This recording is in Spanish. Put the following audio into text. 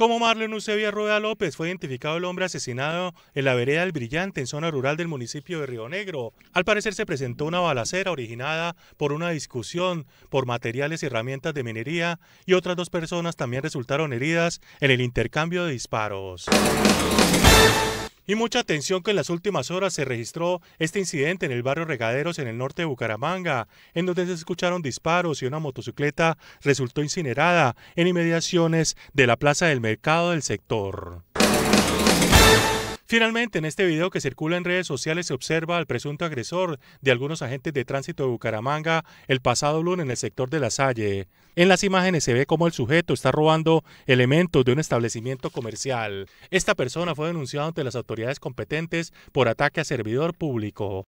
Como Marlon Eusebio Rueda López fue identificado el hombre asesinado en la vereda del Brillante, en zona rural del municipio de Río Negro. Al parecer se presentó una balacera originada por una discusión por materiales y herramientas de minería y otras dos personas también resultaron heridas en el intercambio de disparos. Y mucha atención que en las últimas horas se registró este incidente en el barrio Regaderos en el norte de Bucaramanga, en donde se escucharon disparos y una motocicleta resultó incinerada en inmediaciones de la plaza del mercado del sector. Finalmente, en este video que circula en redes sociales se observa al presunto agresor de algunos agentes de tránsito de Bucaramanga el pasado lunes en el sector de La Salle. En las imágenes se ve cómo el sujeto está robando elementos de un establecimiento comercial. Esta persona fue denunciada ante las autoridades competentes por ataque a servidor público.